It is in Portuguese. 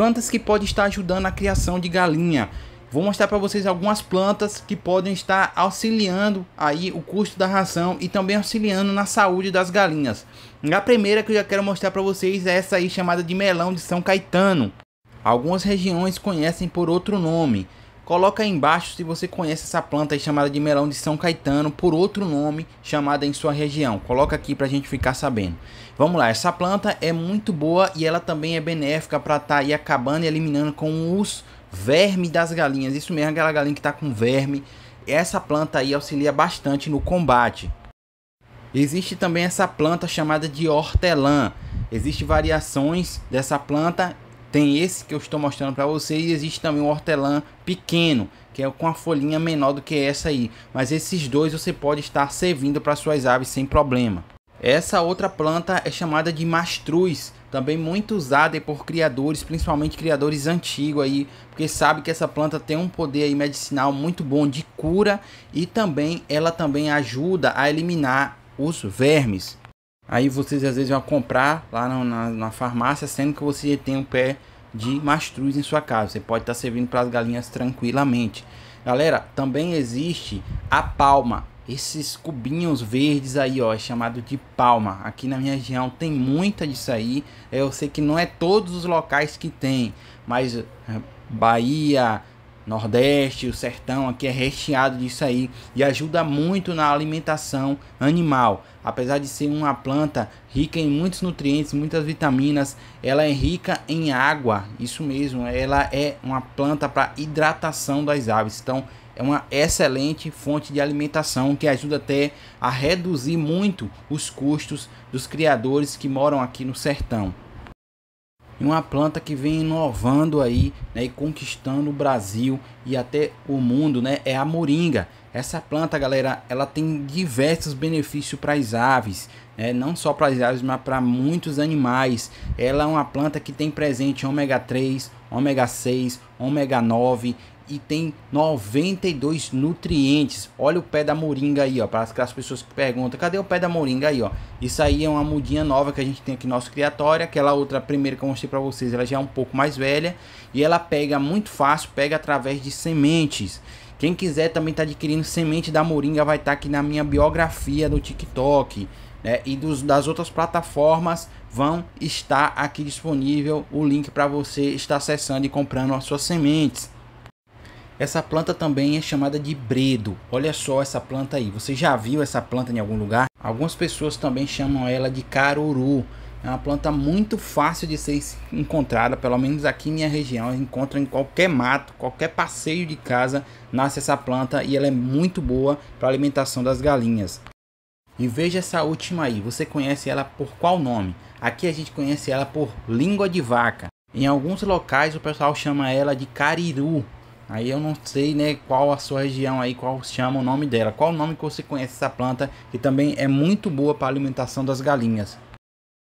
plantas que podem estar ajudando a criação de galinha. Vou mostrar para vocês algumas plantas que podem estar auxiliando aí o custo da ração e também auxiliando na saúde das galinhas. A primeira que eu já quero mostrar para vocês é essa aí chamada de melão de São Caetano. Algumas regiões conhecem por outro nome. Coloca aí embaixo se você conhece essa planta chamada de melão de São Caetano por outro nome chamada em sua região. Coloca aqui para a gente ficar sabendo. Vamos lá, essa planta é muito boa e ela também é benéfica para estar tá aí acabando e eliminando com os vermes das galinhas. Isso mesmo, aquela galinha que está com verme. Essa planta aí auxilia bastante no combate. Existe também essa planta chamada de hortelã. Existem variações dessa planta tem esse que eu estou mostrando para vocês e existe também o hortelã pequeno, que é com a folhinha menor do que essa aí. Mas esses dois você pode estar servindo para suas aves sem problema. Essa outra planta é chamada de mastruz, também muito usada por criadores, principalmente criadores antigos aí, porque sabe que essa planta tem um poder aí medicinal muito bom de cura e também ela também ajuda a eliminar os vermes. Aí vocês às vezes vão comprar lá na, na, na farmácia, sendo que você tem um pé de mastruz em sua casa. Você pode estar tá servindo para as galinhas tranquilamente. Galera, também existe a palma. Esses cubinhos verdes aí, ó, é chamado de palma. Aqui na minha região tem muita disso aí. Eu sei que não é todos os locais que tem, mas eh, Bahia, Nordeste, o sertão aqui é recheado disso aí e ajuda muito na alimentação animal. Apesar de ser uma planta rica em muitos nutrientes, muitas vitaminas, ela é rica em água. Isso mesmo, ela é uma planta para hidratação das aves. Então, é uma excelente fonte de alimentação que ajuda até a reduzir muito os custos dos criadores que moram aqui no sertão e uma planta que vem inovando aí né, e conquistando o Brasil e até o mundo, né? É a moringa. Essa planta, galera, ela tem diversos benefícios para as aves, né? não só para as aves, mas para muitos animais. Ela é uma planta que tem presente ômega 3, ômega 6, ômega 9 e tem 92 nutrientes. Olha o pé da moringa aí, ó, para as pessoas que perguntam, cadê o pé da moringa aí, ó? Isso aí é uma mudinha nova que a gente tem aqui no nosso criatório, aquela outra primeira que eu mostrei para vocês, ela já é um pouco mais velha e ela pega muito fácil, pega através de sementes. Quem quiser também tá adquirindo semente da moringa vai estar tá aqui na minha biografia do TikTok. Né, e dos, das outras plataformas vão estar aqui disponível o link para você estar acessando e comprando as suas sementes. Essa planta também é chamada de bredo. Olha só essa planta aí. Você já viu essa planta em algum lugar? Algumas pessoas também chamam ela de caruru. É uma planta muito fácil de ser encontrada, pelo menos aqui em minha região. Encontra em qualquer mato, qualquer passeio de casa, nasce essa planta e ela é muito boa para alimentação das galinhas. E veja essa última aí, você conhece ela por qual nome? Aqui a gente conhece ela por língua de vaca. Em alguns locais o pessoal chama ela de cariru. Aí eu não sei, né, qual a sua região aí, qual chama o nome dela. Qual o nome que você conhece essa planta que também é muito boa para alimentação das galinhas?